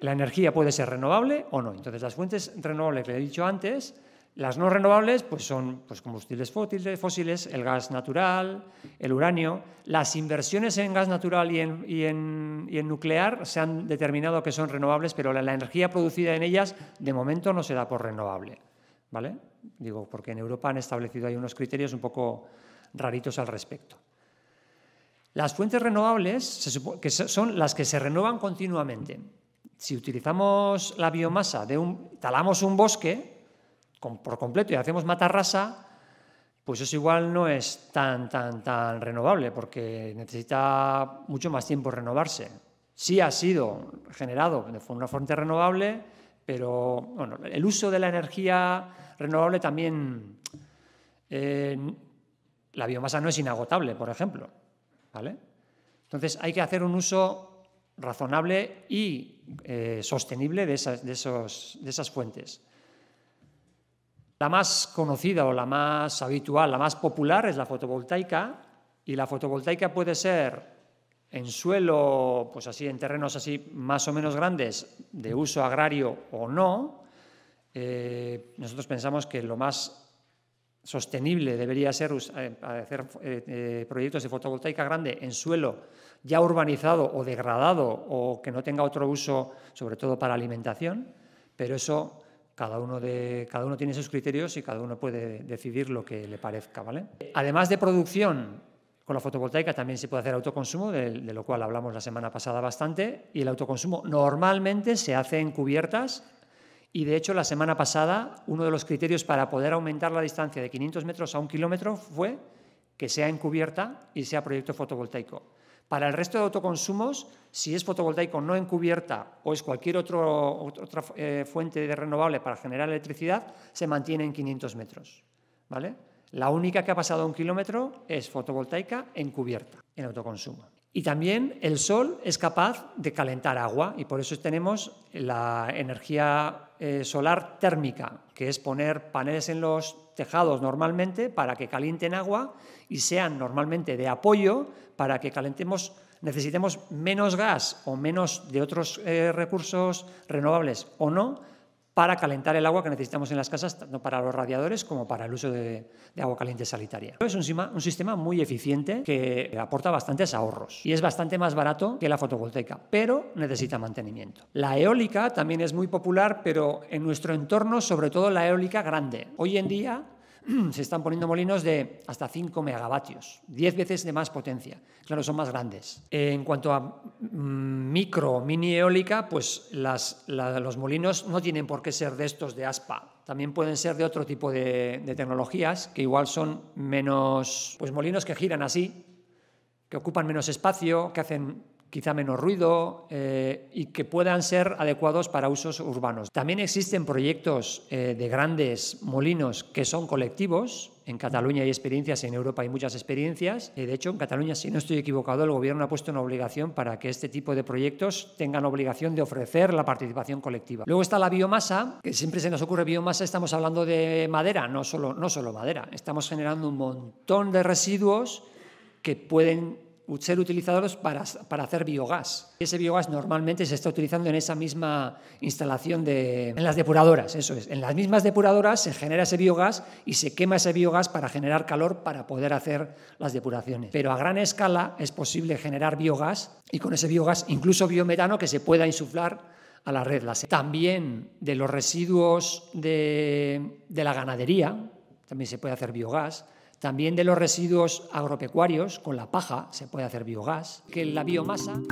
La energía puede ser renovable o no. Entonces, las fuentes renovables que he dicho antes, las no renovables pues son pues, combustibles fósiles, el gas natural, el uranio. Las inversiones en gas natural y en, nuclear se han determinado que son renovables, pero la, energía producida en ellas de momento no se da por renovable. ¿vale? Digo, porque en Europa han establecido ahí unos criterios un poco raritos al respecto. Las fuentes renovables que son las que se renuevan continuamente si utilizamos la biomasa de talamos un bosque por completo y hacemos matarrasa, pues eso igual no es tan, tan, tan renovable, porque necesita mucho más tiempo renovarse. Sí ha sido generado de una fuente renovable, pero el uso de la energía renovable también. Eh, la biomasa no es inagotable, por ejemplo. ¿vale? Entonces hay que hacer un uso razonable y eh, sostenible de esas, esos, de esas fuentes. La más conocida o la más habitual, la más popular es la fotovoltaica y la fotovoltaica puede ser en suelo, pues así, en terrenos así más o menos grandes, de uso agrario o no, eh, nosotros pensamos que lo más sostenible debería ser eh, hacer eh, eh, proyectos de fotovoltaica grande en suelo ya urbanizado o degradado o que no tenga otro uso, sobre todo para alimentación, pero eso cada uno, de, cada uno tiene sus criterios y cada uno puede decidir lo que le parezca. ¿vale? Además de producción, con la fotovoltaica también se puede hacer autoconsumo, de lo cual hablamos la semana pasada bastante, y el autoconsumo normalmente se hace en cubiertas y de hecho, la semana pasada, uno de los criterios para poder aumentar la distancia de 500 metros a un kilómetro fue que sea encubierta y sea proyecto fotovoltaico. Para el resto de autoconsumos, si es fotovoltaico no encubierta o es cualquier otra eh, fuente de renovable para generar electricidad, se mantiene en 500 metros. ¿vale? La única que ha pasado a un kilómetro es fotovoltaica encubierta en autoconsumo. Y también el sol es capaz de calentar agua y por eso tenemos la energía eh, solar térmica, que es poner paneles en los tejados normalmente para que calienten agua y sean normalmente de apoyo para que calentemos, necesitemos menos gas o menos de otros eh, recursos renovables o no para calentar el agua que necesitamos en las casas, tanto para los radiadores como para el uso de, agua caliente sanitaria. Es un, un, sistema muy eficiente que aporta bastantes ahorros y es bastante más barato que la fotovoltaica, pero necesita mantenimiento. La eólica también es muy popular, pero en nuestro entorno, sobre todo la eólica grande. Hoy en día se están poniendo molinos de hasta 5 megavatios, 10 veces de más potencia. Claro, son más grandes. En cuanto a mm, micro mini eólica, pues los molinos no tienen por qué ser de estos de aspa. También pueden ser de otro tipo de, de tecnologías, que igual son menos, pues molinos que giran así, que ocupan menos espacio, que hacen quizá menos ruido eh, y que puedan ser adecuados para usos urbanos. También existen proyectos eh, de grandes molinos que son colectivos. En Cataluña hay experiencias, en Europa hay muchas experiencias. Eh, de hecho, en Cataluña, si no estoy equivocado, el gobierno ha puesto una obligación para que este tipo de proyectos tengan obligación de ofrecer la participación colectiva. Luego está la biomasa, que siempre se nos ocurre biomasa, estamos hablando de madera, no solo, no solo madera. Estamos generando un montón de residuos que pueden ser utilizados para, hacer biogás. Ese biogás normalmente se está utilizando en esa misma instalación de, en las depuradoras, eso es. En las mismas depuradoras se genera ese biogás y se quema ese biogás para generar calor para poder hacer las depuraciones. Pero a gran escala es posible generar biogás y con ese biogás incluso biometano que se pueda insuflar a la red También de los residuos de, de la ganadería, también se puede hacer biogás también de los residuos agropecuarios, con la paja se puede hacer biogás, que la biomasa...